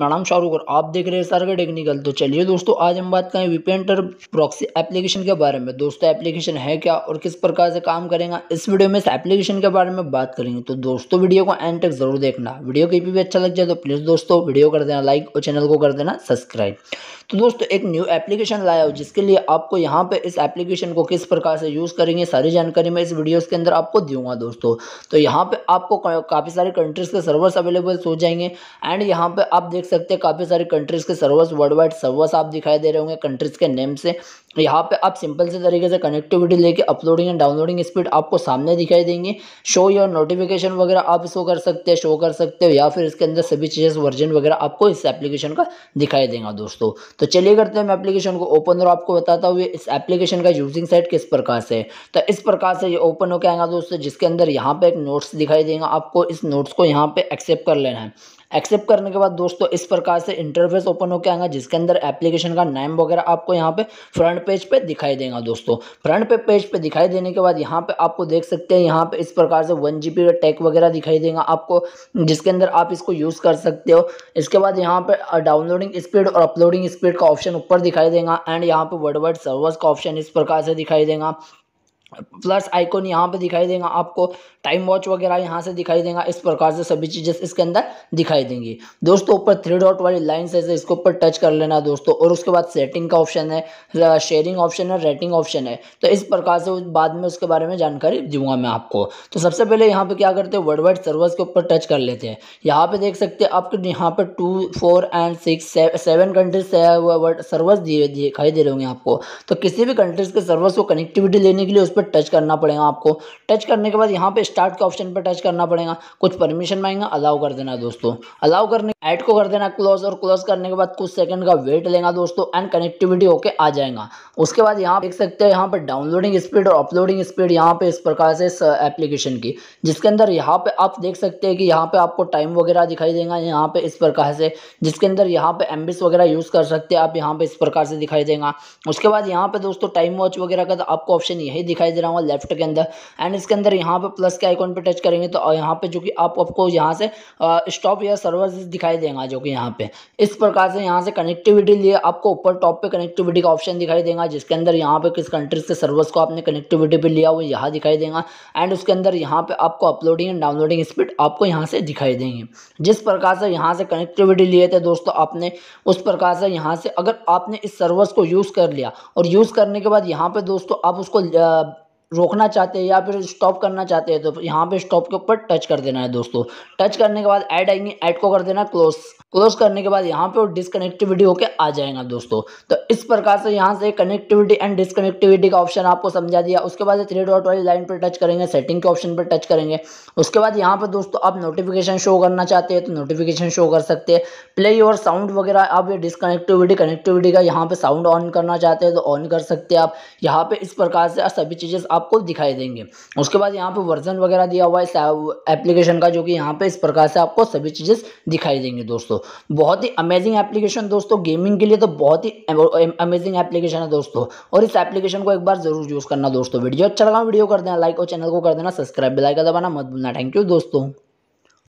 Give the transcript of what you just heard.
madam Shahrukh और आप देख रहे हैं सारे टेक्निकल तो चलिए दोस्तों आज हम बात करें वीपेंटर प्रॉक्सी एप्लीकेशन के बारे में दोस्तों एप्लीकेशन है क्या और किस प्रकार से काम करेगा इस वीडियो में इस एप्लीकेशन के बारे में बात करेंगे तो दोस्तों वीडियो को एंड तक जरूर देखना वीडियो कहीं भी अच्छा लग जाए तो प्लीज़ दोस्तों वीडियो कर देना लाइक और चैनल को कर देना सब्सक्राइब तो दोस्तों एक न्यू एप्लीकेशन लाया हो जिसके लिए आपको यहाँ पे इस एप्लीकेशन को किस प्रकार से यूज़ करेंगे सारी जानकारी मैं इस वीडियोस के अंदर आपको दूंगा दोस्तों तो यहाँ पे आपको काफ़ी सारे कंट्रीज़ के सर्वर्स अवेलेबल हो जाएंगे एंड यहाँ पे आप देख सकते हैं काफ़ी सारे कंट्रीज़ के सर्वर्स वर्ल्ड वाइड सर्वर्स आप दिखाई दे रहे होंगे कंट्रीज़ के नेम से यहाँ पे आप सिंपल से तरीके से कनेक्टिविटी लेके अपलोडिंग एंड डाउनलोडिंग स्पीड आपको सामने दिखाई देंगे शो या नोटिफिकेशन वगैरह आप शो कर सकते हैं शो कर सकते हो या फिर इसके अंदर सभी चीज़ें वर्जन वगैरह आपको इस एप्लीकेशन का दिखाई देगा दोस्तों तो चलिए करते हैं मैं एप्लीकेशन को ओपन और आपको बताता हुए इस एप्लीकेशन का यूजिंग साइट किस प्रकार से तो इस प्रकार से ये ओपन होकर आएगा दोस्तों जिसके अंदर यहाँ पर एक नोट्स दिखाई देगा आपको इस नोट्स को यहाँ पर एक्सेप्ट कर लेना है एक्सेप्ट करने के बाद दोस्तों इस प्रकार से इंटरफेस ओपन होकर आएगा जिसके अंदर एप्लीकेशन का नाम वगैरह आपको यहाँ पे फ्रंट पेज पे दिखाई देगा दोस्तों फ्रंट पे पेज पे दिखाई देने के बाद यहाँ पे आपको देख सकते हैं यहाँ पे इस प्रकार से वन जी बी टैग वगैरह दिखाई देगा आपको जिसके अंदर आप इसको यूज़ कर सकते हो इसके बाद यहाँ पे डाउनलोडिंग स्पीड और अपलोडिंग स्पीड का ऑप्शन ऊपर दिखाई देगा एंड यहाँ पे वर्ड वर्ड सर्वर्स का ऑप्शन इस प्रकार से दिखाई देगा प्लस आइकॉन यहाँ पे दिखाई देगा आपको टाइम वॉच वगैरह यहाँ से दिखाई देगा इस प्रकार से सभी चीज़ें इसके अंदर दिखाई देंगी दोस्तों ऊपर थ्री डॉट वाली लाइन से इसके ऊपर टच कर लेना दोस्तों और उसके बाद सेटिंग का ऑप्शन है शेयरिंग ऑप्शन है रेटिंग ऑप्शन है तो इस प्रकार से बाद में उसके बारे में जानकारी दूंगा मैं आपको तो सबसे पहले यहाँ पर क्या करते हैं वर्ड वाइड सर्वर्स के ऊपर टच कर लेते हैं यहाँ पर देख सकते हैं आपके यहाँ पर two four and six seven countries से वर्ड सर्वर्स दिखाई दे रहे होंगे आपको तो किसी भी कंट्रीज के सर्वर्स को कनेक्टिविटी लेने के लिए उस पर पर टच करना पड़ेगा आपको टच करने के बाद यहाँ पे स्टार्ट के ऑप्शन पर टच करना पड़ेगा कुछ परमिशन मांगेगा अलाउ कर देना दोस्तों अलाउ करने ऐड को कर देना क्लोज और क्लोज करने के बाद कुछ सेकंड का वेट लेगा दोस्तों एंड कनेक्टिविटी होके आ जाएगा उसके बाद यहाँ देख सकते हैं यहाँ पर डाउनलोडिंग स्पीड और अपलोडिंग स्पीड यहाँ पे इस प्रकार से इस एप्लीकेशन की जिसके अंदर यहाँ पे आप देख सकते हैं कि यहाँ पे आपको टाइम वगैरह दिखाई देगा यहाँ पे इस प्रकार से जिसके अंदर यहाँ पे एम्बिस वगैरह यूज़ कर सकते हैं आप यहाँ पे इस प्रकार से दिखाई देगा उसके बाद यहाँ पे दोस्तों टाइम वॉच वगैरह का तो आपको ऑप्शन यही दिखाई दे रहा हूँ लेफ्ट के अंदर एंड इसके अंदर यहाँ पर प्लस के आइकॉन पर टच करेंगे तो यहाँ पर जो कि आप आपको यहाँ से स्टॉप या सर्वर दिखाई देगा जो कि यहाँ पे इस प्रकार से यहाँ से कनेक्टिविटी लिए आपको ऊपर टॉप पे कनेक्टिविटी का ऑप्शन दिखाई देगा जिसके अंदर यहाँ पे किस कंट्रीज के सर्वर्स को आपने कनेक्टिविटी पर लिया वो यहाँ दिखाई देगा एंड उसके अंदर यहाँ पर आपको अपलोडिंग एंड डाउनलोडिंग स्पीड आपको यहाँ से दिखाई देंगे जिस प्रकार से यहाँ से कनेक्टिविटी लिए थे दोस्तों आपने उस प्रकार से यहाँ से अगर आपने इस सर्वर्स को यूज़ कर लिया और यूज़ करने के बाद यहाँ पे दोस्तों आप उसको रोकना चाहते हैं या फिर स्टॉप करना चाहते हैं तो यहाँ पे स्टॉप के ऊपर टच कर देना है दोस्तों टच करने के बाद ऐड आएंगे ऐड को कर देना क्लोज क्लोज करने के बाद यहाँ पे वो डिसकनेक्टिविटी होके आ जाएगा दोस्तों तो इस प्रकार से यहाँ से कनेक्टिविटी एंड डिसकनेक्टिविटी का ऑप्शन आपको समझा दिया उसके बाद थ्री डॉट वाली लाइन पर टच करेंगे सेटिंग के ऑप्शन पर टच करेंगे उसके बाद यहाँ पर दोस्तों आप नोटिफिकेशन शो करना चाहते हैं तो नोटिफिकेशन शो कर सकते हैं प्ले और साउंड वगैरह आप ये डिसकनेक्टिविटी कनेक्टिविटी का यहाँ पर साउंड ऑन करना चाहते हैं तो ऑन कर सकते हैं आप यहाँ पर इस प्रकार से सभी चीज़ें आप आपको दिखाई देंगे उसके बाद यहाँ पर वर्जन वगैरह दिया हुआ है इस एप्लीकेशन का जो कि यहाँ पर इस प्रकार से आपको सभी चीज़ें दिखाई देंगे दोस्तों बहुत ही अमेजिंग एप्लीकेशन दोस्तों गेमिंग के लिए तो बहुत ही अमेजिंग एप्लीकेशन है दोस्तों और इस एप्लीकेशन को एक बार जरूर यूज़ करना दोस्तों वीडियो अच्छा लगा वीडियो कर देना लाइक और चैनल को कर देना सब्सक्राइब का दबाना मत भूलना थैंक यू दोस्तों